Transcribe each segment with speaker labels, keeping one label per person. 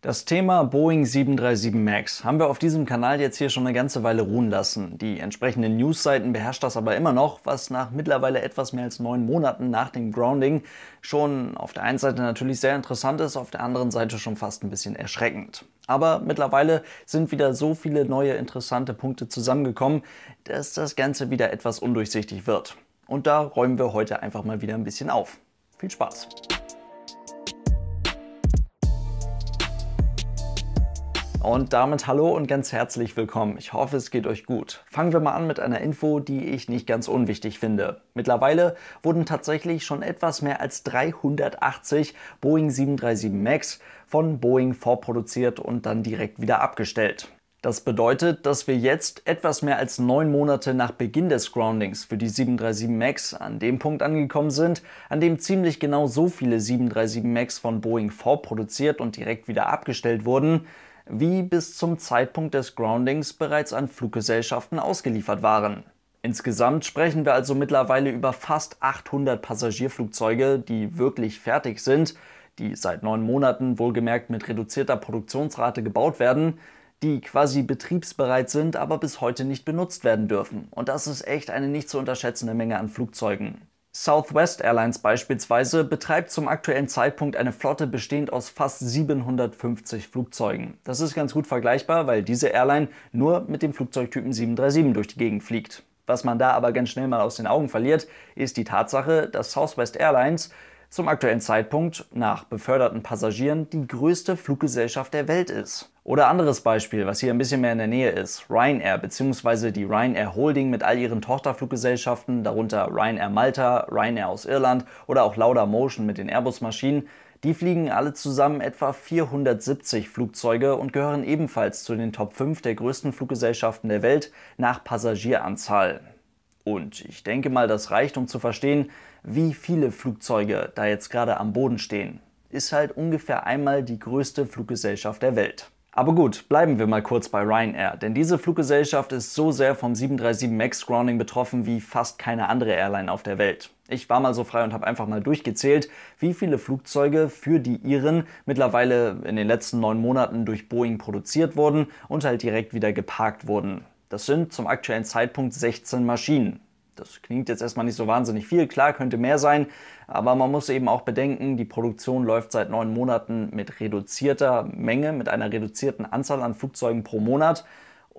Speaker 1: Das Thema Boeing 737 MAX haben wir auf diesem Kanal jetzt hier schon eine ganze Weile ruhen lassen. Die entsprechenden Newsseiten beherrscht das aber immer noch, was nach mittlerweile etwas mehr als neun Monaten nach dem Grounding schon auf der einen Seite natürlich sehr interessant ist, auf der anderen Seite schon fast ein bisschen erschreckend. Aber mittlerweile sind wieder so viele neue interessante Punkte zusammengekommen, dass das Ganze wieder etwas undurchsichtig wird. Und da räumen wir heute einfach mal wieder ein bisschen auf. Viel Spaß! Und damit hallo und ganz herzlich willkommen. Ich hoffe, es geht euch gut. Fangen wir mal an mit einer Info, die ich nicht ganz unwichtig finde. Mittlerweile wurden tatsächlich schon etwas mehr als 380 Boeing 737 MAX von Boeing vorproduziert und dann direkt wieder abgestellt. Das bedeutet, dass wir jetzt etwas mehr als neun Monate nach Beginn des Groundings für die 737 MAX an dem Punkt angekommen sind, an dem ziemlich genau so viele 737 MAX von Boeing vorproduziert und direkt wieder abgestellt wurden, wie bis zum Zeitpunkt des Groundings bereits an Fluggesellschaften ausgeliefert waren. Insgesamt sprechen wir also mittlerweile über fast 800 Passagierflugzeuge, die wirklich fertig sind, die seit neun Monaten wohlgemerkt mit reduzierter Produktionsrate gebaut werden, die quasi betriebsbereit sind, aber bis heute nicht benutzt werden dürfen. Und das ist echt eine nicht zu unterschätzende Menge an Flugzeugen. Southwest Airlines beispielsweise betreibt zum aktuellen Zeitpunkt eine Flotte bestehend aus fast 750 Flugzeugen. Das ist ganz gut vergleichbar, weil diese Airline nur mit dem Flugzeugtypen 737 durch die Gegend fliegt. Was man da aber ganz schnell mal aus den Augen verliert, ist die Tatsache, dass Southwest Airlines zum aktuellen Zeitpunkt nach beförderten Passagieren die größte Fluggesellschaft der Welt ist. Oder anderes Beispiel, was hier ein bisschen mehr in der Nähe ist, Ryanair bzw. die Ryanair Holding mit all ihren Tochterfluggesellschaften, darunter Ryanair Malta, Ryanair aus Irland oder auch Lauda Motion mit den Airbus-Maschinen, die fliegen alle zusammen etwa 470 Flugzeuge und gehören ebenfalls zu den Top 5 der größten Fluggesellschaften der Welt nach Passagieranzahl. Und ich denke mal, das reicht, um zu verstehen, wie viele Flugzeuge da jetzt gerade am Boden stehen. Ist halt ungefähr einmal die größte Fluggesellschaft der Welt. Aber gut, bleiben wir mal kurz bei Ryanair, denn diese Fluggesellschaft ist so sehr vom 737 MAX Grounding betroffen wie fast keine andere Airline auf der Welt. Ich war mal so frei und habe einfach mal durchgezählt, wie viele Flugzeuge für die Iren mittlerweile in den letzten neun Monaten durch Boeing produziert wurden und halt direkt wieder geparkt wurden. Das sind zum aktuellen Zeitpunkt 16 Maschinen. Das klingt jetzt erstmal nicht so wahnsinnig viel, klar könnte mehr sein, aber man muss eben auch bedenken, die Produktion läuft seit neun Monaten mit reduzierter Menge, mit einer reduzierten Anzahl an Flugzeugen pro Monat.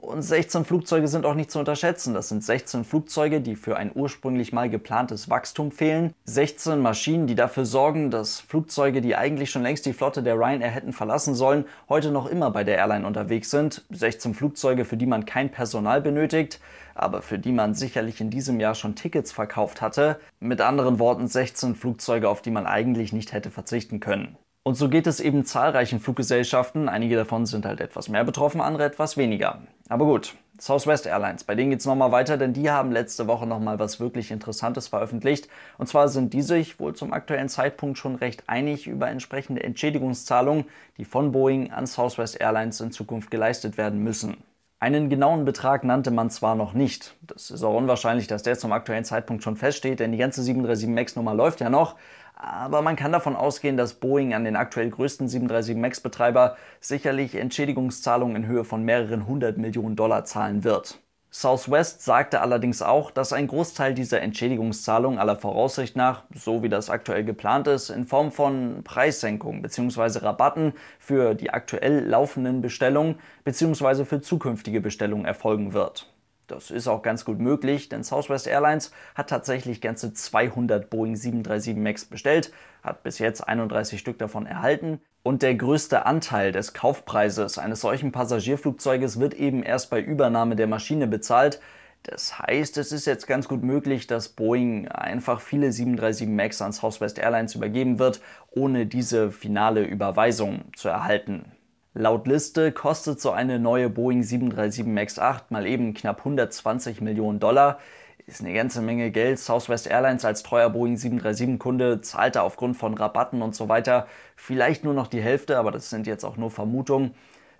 Speaker 1: Und 16 Flugzeuge sind auch nicht zu unterschätzen. Das sind 16 Flugzeuge, die für ein ursprünglich mal geplantes Wachstum fehlen. 16 Maschinen, die dafür sorgen, dass Flugzeuge, die eigentlich schon längst die Flotte der Ryanair hätten verlassen sollen, heute noch immer bei der Airline unterwegs sind. 16 Flugzeuge, für die man kein Personal benötigt, aber für die man sicherlich in diesem Jahr schon Tickets verkauft hatte. Mit anderen Worten 16 Flugzeuge, auf die man eigentlich nicht hätte verzichten können. Und so geht es eben zahlreichen Fluggesellschaften. Einige davon sind halt etwas mehr betroffen, andere etwas weniger. Aber gut, Southwest Airlines, bei denen geht es nochmal weiter, denn die haben letzte Woche nochmal was wirklich Interessantes veröffentlicht. Und zwar sind die sich wohl zum aktuellen Zeitpunkt schon recht einig über entsprechende Entschädigungszahlungen, die von Boeing an Southwest Airlines in Zukunft geleistet werden müssen. Einen genauen Betrag nannte man zwar noch nicht. Das ist auch unwahrscheinlich, dass der zum aktuellen Zeitpunkt schon feststeht, denn die ganze 737 MAX-Nummer läuft ja noch aber man kann davon ausgehen, dass Boeing an den aktuell größten 737 MAX-Betreiber sicherlich Entschädigungszahlungen in Höhe von mehreren hundert Millionen Dollar zahlen wird. Southwest sagte allerdings auch, dass ein Großteil dieser Entschädigungszahlung aller Voraussicht nach, so wie das aktuell geplant ist, in Form von Preissenkungen bzw. Rabatten für die aktuell laufenden Bestellungen bzw. für zukünftige Bestellungen erfolgen wird. Das ist auch ganz gut möglich, denn Southwest Airlines hat tatsächlich ganze 200 Boeing 737 MAX bestellt, hat bis jetzt 31 Stück davon erhalten. Und der größte Anteil des Kaufpreises eines solchen Passagierflugzeuges wird eben erst bei Übernahme der Maschine bezahlt. Das heißt, es ist jetzt ganz gut möglich, dass Boeing einfach viele 737 MAX an Southwest Airlines übergeben wird, ohne diese finale Überweisung zu erhalten. Laut Liste kostet so eine neue Boeing 737 MAX 8 mal eben knapp 120 Millionen Dollar. Ist eine ganze Menge Geld. Southwest Airlines als treuer Boeing 737-Kunde zahlte aufgrund von Rabatten und so weiter vielleicht nur noch die Hälfte, aber das sind jetzt auch nur Vermutungen.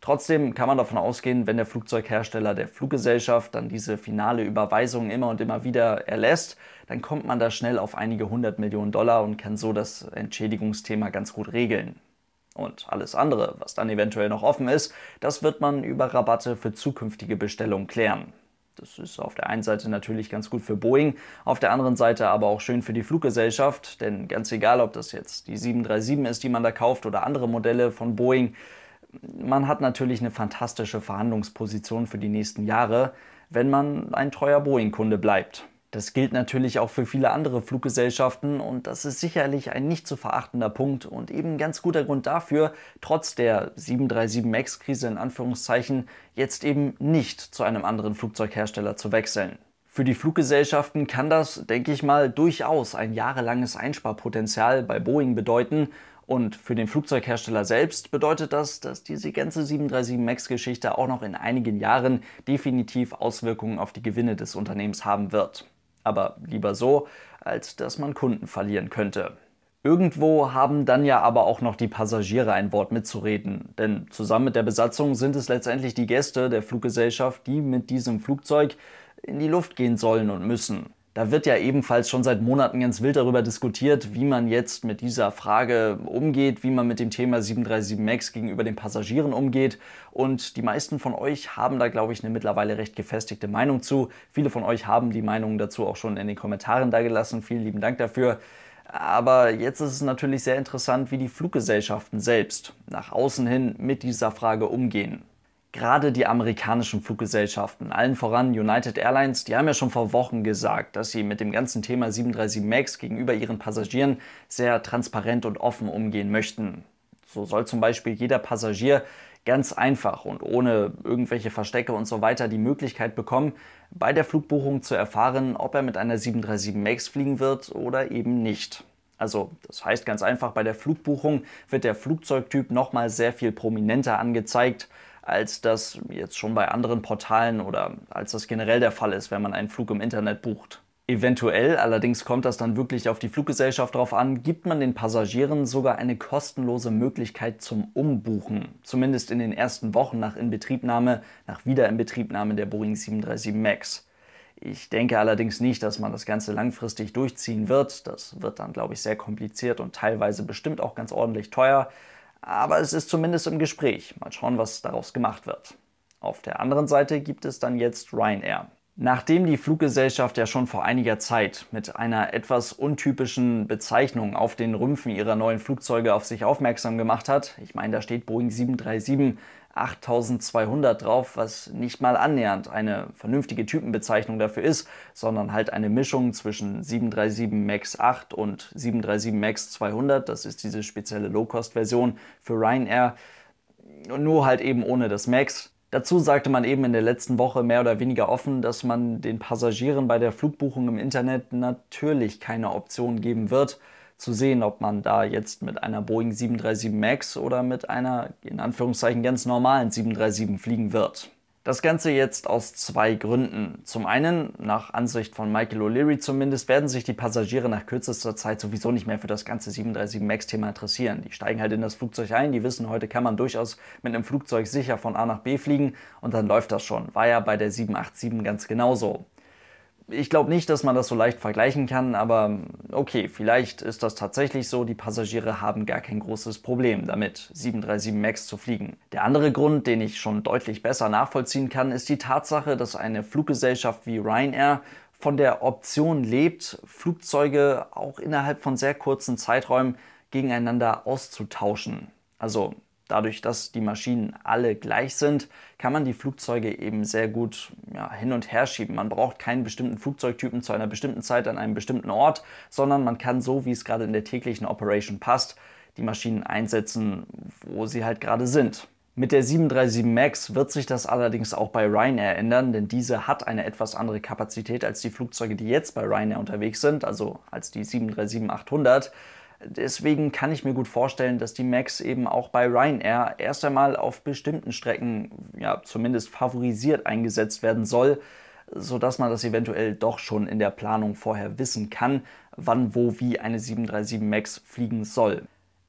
Speaker 1: Trotzdem kann man davon ausgehen, wenn der Flugzeughersteller der Fluggesellschaft dann diese finale Überweisung immer und immer wieder erlässt, dann kommt man da schnell auf einige hundert Millionen Dollar und kann so das Entschädigungsthema ganz gut regeln. Und alles andere, was dann eventuell noch offen ist, das wird man über Rabatte für zukünftige Bestellungen klären. Das ist auf der einen Seite natürlich ganz gut für Boeing, auf der anderen Seite aber auch schön für die Fluggesellschaft, denn ganz egal, ob das jetzt die 737 ist, die man da kauft oder andere Modelle von Boeing, man hat natürlich eine fantastische Verhandlungsposition für die nächsten Jahre, wenn man ein treuer Boeing-Kunde bleibt. Das gilt natürlich auch für viele andere Fluggesellschaften und das ist sicherlich ein nicht zu verachtender Punkt und eben ein ganz guter Grund dafür, trotz der 737 MAX-Krise in Anführungszeichen jetzt eben nicht zu einem anderen Flugzeughersteller zu wechseln. Für die Fluggesellschaften kann das, denke ich mal, durchaus ein jahrelanges Einsparpotenzial bei Boeing bedeuten und für den Flugzeughersteller selbst bedeutet das, dass diese ganze 737 MAX-Geschichte auch noch in einigen Jahren definitiv Auswirkungen auf die Gewinne des Unternehmens haben wird. Aber lieber so, als dass man Kunden verlieren könnte. Irgendwo haben dann ja aber auch noch die Passagiere ein Wort mitzureden, denn zusammen mit der Besatzung sind es letztendlich die Gäste der Fluggesellschaft, die mit diesem Flugzeug in die Luft gehen sollen und müssen. Da wird ja ebenfalls schon seit Monaten ganz wild darüber diskutiert, wie man jetzt mit dieser Frage umgeht, wie man mit dem Thema 737 MAX gegenüber den Passagieren umgeht. Und die meisten von euch haben da, glaube ich, eine mittlerweile recht gefestigte Meinung zu. Viele von euch haben die Meinungen dazu auch schon in den Kommentaren dagelassen. Vielen lieben Dank dafür. Aber jetzt ist es natürlich sehr interessant, wie die Fluggesellschaften selbst nach außen hin mit dieser Frage umgehen. Gerade die amerikanischen Fluggesellschaften, allen voran United Airlines, die haben ja schon vor Wochen gesagt, dass sie mit dem ganzen Thema 737 MAX gegenüber ihren Passagieren sehr transparent und offen umgehen möchten. So soll zum Beispiel jeder Passagier ganz einfach und ohne irgendwelche Verstecke und so weiter die Möglichkeit bekommen, bei der Flugbuchung zu erfahren, ob er mit einer 737 MAX fliegen wird oder eben nicht. Also das heißt ganz einfach, bei der Flugbuchung wird der Flugzeugtyp nochmal sehr viel prominenter angezeigt als das jetzt schon bei anderen Portalen oder als das generell der Fall ist, wenn man einen Flug im Internet bucht. Eventuell, allerdings kommt das dann wirklich auf die Fluggesellschaft drauf an, gibt man den Passagieren sogar eine kostenlose Möglichkeit zum Umbuchen. Zumindest in den ersten Wochen nach Inbetriebnahme, nach Wiederinbetriebnahme der Boeing 737 MAX. Ich denke allerdings nicht, dass man das Ganze langfristig durchziehen wird. Das wird dann, glaube ich, sehr kompliziert und teilweise bestimmt auch ganz ordentlich teuer aber es ist zumindest im Gespräch. Mal schauen, was daraus gemacht wird. Auf der anderen Seite gibt es dann jetzt Ryanair. Nachdem die Fluggesellschaft ja schon vor einiger Zeit mit einer etwas untypischen Bezeichnung auf den Rümpfen ihrer neuen Flugzeuge auf sich aufmerksam gemacht hat, ich meine, da steht Boeing 737, 8200 drauf, was nicht mal annähernd eine vernünftige Typenbezeichnung dafür ist, sondern halt eine Mischung zwischen 737 MAX 8 und 737 MAX 200. Das ist diese spezielle Low-Cost-Version für Ryanair. Nur halt eben ohne das MAX. Dazu sagte man eben in der letzten Woche mehr oder weniger offen, dass man den Passagieren bei der Flugbuchung im Internet natürlich keine Option geben wird zu sehen, ob man da jetzt mit einer Boeing 737 MAX oder mit einer in Anführungszeichen ganz normalen 737 fliegen wird. Das Ganze jetzt aus zwei Gründen. Zum einen, nach Ansicht von Michael O'Leary zumindest, werden sich die Passagiere nach kürzester Zeit sowieso nicht mehr für das ganze 737 MAX-Thema interessieren. Die steigen halt in das Flugzeug ein, die wissen, heute kann man durchaus mit einem Flugzeug sicher von A nach B fliegen und dann läuft das schon. War ja bei der 787 ganz genauso ich glaube nicht, dass man das so leicht vergleichen kann, aber hm, okay, vielleicht ist das tatsächlich so, die Passagiere haben gar kein großes Problem damit, 737 MAX zu fliegen. Der andere Grund, den ich schon deutlich besser nachvollziehen kann, ist die Tatsache, dass eine Fluggesellschaft wie Ryanair von der Option lebt, Flugzeuge auch innerhalb von sehr kurzen Zeiträumen gegeneinander auszutauschen. Also Dadurch, dass die Maschinen alle gleich sind, kann man die Flugzeuge eben sehr gut ja, hin und her schieben. Man braucht keinen bestimmten Flugzeugtypen zu einer bestimmten Zeit an einem bestimmten Ort, sondern man kann so, wie es gerade in der täglichen Operation passt, die Maschinen einsetzen, wo sie halt gerade sind. Mit der 737 MAX wird sich das allerdings auch bei Ryanair ändern, denn diese hat eine etwas andere Kapazität als die Flugzeuge, die jetzt bei Ryanair unterwegs sind, also als die 737-800. Deswegen kann ich mir gut vorstellen, dass die Max eben auch bei Ryanair erst einmal auf bestimmten Strecken ja zumindest favorisiert eingesetzt werden soll, sodass man das eventuell doch schon in der Planung vorher wissen kann, wann, wo, wie eine 737 MAX fliegen soll.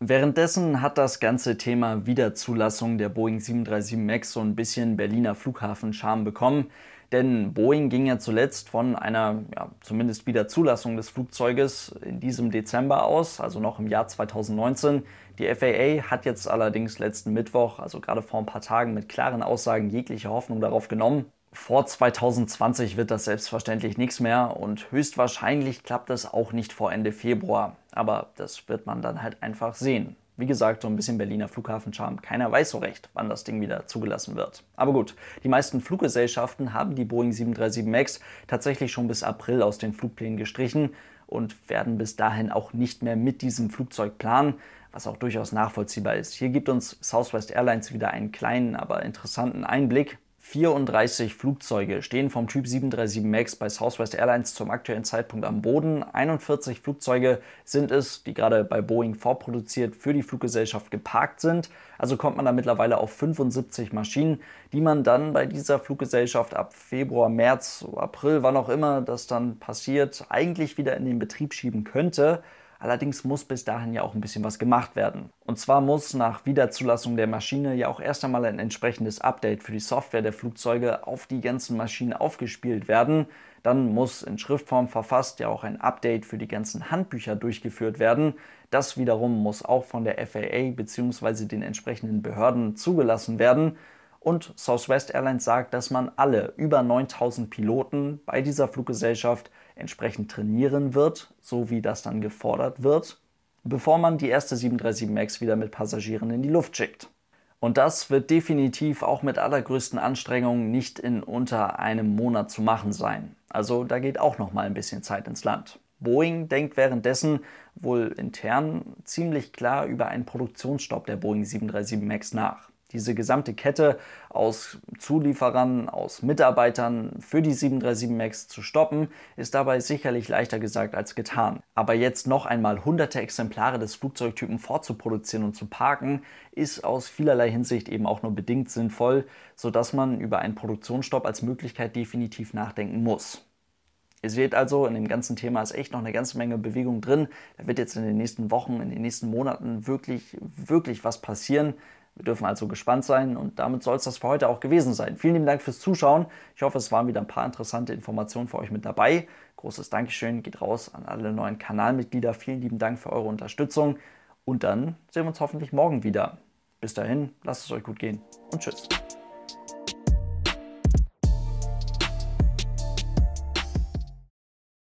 Speaker 1: Währenddessen hat das ganze Thema Wiederzulassung der Boeing 737 MAX so ein bisschen Berliner Flughafen-Charme bekommen. Denn Boeing ging ja zuletzt von einer ja, zumindest Wiederzulassung des Flugzeuges in diesem Dezember aus, also noch im Jahr 2019. Die FAA hat jetzt allerdings letzten Mittwoch, also gerade vor ein paar Tagen, mit klaren Aussagen jegliche Hoffnung darauf genommen. Vor 2020 wird das selbstverständlich nichts mehr und höchstwahrscheinlich klappt das auch nicht vor Ende Februar. Aber das wird man dann halt einfach sehen. Wie gesagt, so ein bisschen Berliner Flughafenscham. Keiner weiß so recht, wann das Ding wieder zugelassen wird. Aber gut, die meisten Fluggesellschaften haben die Boeing 737 MAX tatsächlich schon bis April aus den Flugplänen gestrichen und werden bis dahin auch nicht mehr mit diesem Flugzeug planen, was auch durchaus nachvollziehbar ist. Hier gibt uns Southwest Airlines wieder einen kleinen, aber interessanten Einblick. 34 Flugzeuge stehen vom Typ 737 MAX bei Southwest Airlines zum aktuellen Zeitpunkt am Boden. 41 Flugzeuge sind es, die gerade bei Boeing vorproduziert für die Fluggesellschaft geparkt sind. Also kommt man da mittlerweile auf 75 Maschinen, die man dann bei dieser Fluggesellschaft ab Februar, März, April, wann auch immer das dann passiert, eigentlich wieder in den Betrieb schieben könnte. Allerdings muss bis dahin ja auch ein bisschen was gemacht werden. Und zwar muss nach Wiederzulassung der Maschine ja auch erst einmal ein entsprechendes Update für die Software der Flugzeuge auf die ganzen Maschinen aufgespielt werden. Dann muss in Schriftform verfasst ja auch ein Update für die ganzen Handbücher durchgeführt werden. Das wiederum muss auch von der FAA bzw. den entsprechenden Behörden zugelassen werden. Und Southwest Airlines sagt, dass man alle über 9000 Piloten bei dieser Fluggesellschaft entsprechend trainieren wird, so wie das dann gefordert wird, bevor man die erste 737 MAX wieder mit Passagieren in die Luft schickt. Und das wird definitiv auch mit allergrößten Anstrengungen nicht in unter einem Monat zu machen sein. Also da geht auch noch mal ein bisschen Zeit ins Land. Boeing denkt währenddessen wohl intern ziemlich klar über einen Produktionsstopp der Boeing 737 MAX nach. Diese gesamte Kette aus Zulieferern, aus Mitarbeitern für die 737 MAX zu stoppen, ist dabei sicherlich leichter gesagt als getan. Aber jetzt noch einmal hunderte Exemplare des Flugzeugtypen vorzuproduzieren und zu parken, ist aus vielerlei Hinsicht eben auch nur bedingt sinnvoll, sodass man über einen Produktionsstopp als Möglichkeit definitiv nachdenken muss. Ihr seht also, in dem ganzen Thema ist echt noch eine ganze Menge Bewegung drin. Da wird jetzt in den nächsten Wochen, in den nächsten Monaten wirklich, wirklich was passieren. Wir dürfen also gespannt sein und damit soll es das für heute auch gewesen sein. Vielen lieben Dank fürs Zuschauen. Ich hoffe, es waren wieder ein paar interessante Informationen für euch mit dabei. Großes Dankeschön geht raus an alle neuen Kanalmitglieder. Vielen lieben Dank für eure Unterstützung und dann sehen wir uns hoffentlich morgen wieder. Bis dahin, lasst es euch gut gehen und tschüss.